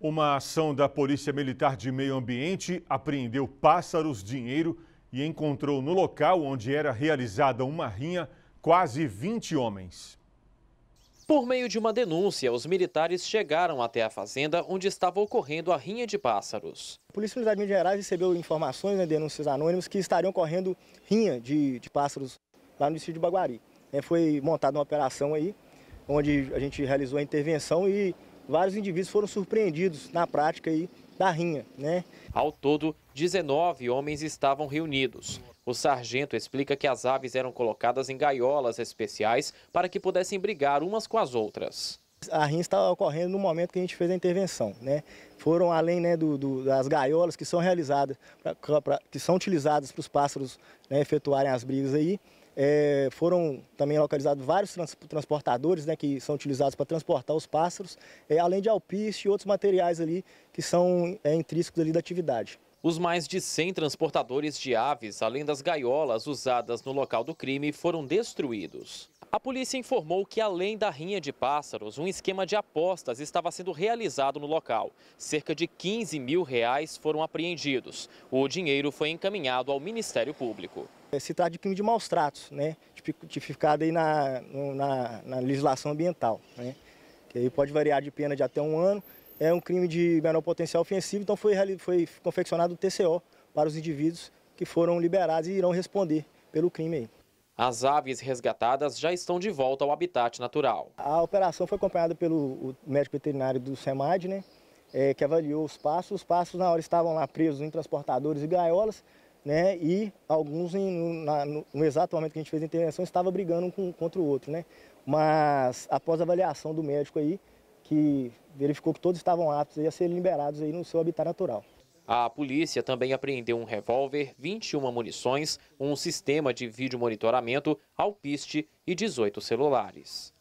Uma ação da Polícia Militar de Meio Ambiente apreendeu pássaros, dinheiro e encontrou no local onde era realizada uma rinha quase 20 homens. Por meio de uma denúncia, os militares chegaram até a fazenda onde estava ocorrendo a rinha de pássaros. A Polícia Militar de Minas Gerais recebeu informações, né, denúncias anônimas, que estariam ocorrendo rinha de, de pássaros lá no município de Baguari. É, foi montada uma operação aí, onde a gente realizou a intervenção e vários indivíduos foram surpreendidos na prática aí da rinha. Né? Ao todo, 19 homens estavam reunidos. O sargento explica que as aves eram colocadas em gaiolas especiais para que pudessem brigar umas com as outras. A rinha estava ocorrendo no momento que a gente fez a intervenção. Né? Foram além né, do, do, das gaiolas que são realizadas, pra, pra, que são utilizadas para os pássaros né, efetuarem as brigas aí. É, foram também localizados vários trans, transportadores né, que são utilizados para transportar os pássaros, é, além de alpiste e outros materiais ali que são é, intrínsecos ali da atividade. Os mais de 100 transportadores de aves, além das gaiolas usadas no local do crime, foram destruídos. A polícia informou que, além da rinha de pássaros, um esquema de apostas estava sendo realizado no local. Cerca de 15 mil reais foram apreendidos. O dinheiro foi encaminhado ao Ministério Público. É, se trata de crime de maus tratos, né? tipificado aí na, na, na legislação ambiental. Né? Que aí pode variar de pena de até um ano. É um crime de menor potencial ofensivo, então foi, foi confeccionado o TCO para os indivíduos que foram liberados e irão responder pelo crime aí. As aves resgatadas já estão de volta ao habitat natural. A operação foi acompanhada pelo médico veterinário do SEMAD, né, é, que avaliou os passos. Os passos, na hora, estavam lá presos em transportadores e gaiolas, né, e alguns, em, no, na, no, no, exato momento que a gente fez a intervenção, estavam brigando um com, contra o outro. Né? Mas, após a avaliação do médico aí, que verificou que todos estavam aptos a ser liberados aí no seu habitat natural. A polícia também apreendeu um revólver, 21 munições, um sistema de vídeo monitoramento, alpiste e 18 celulares.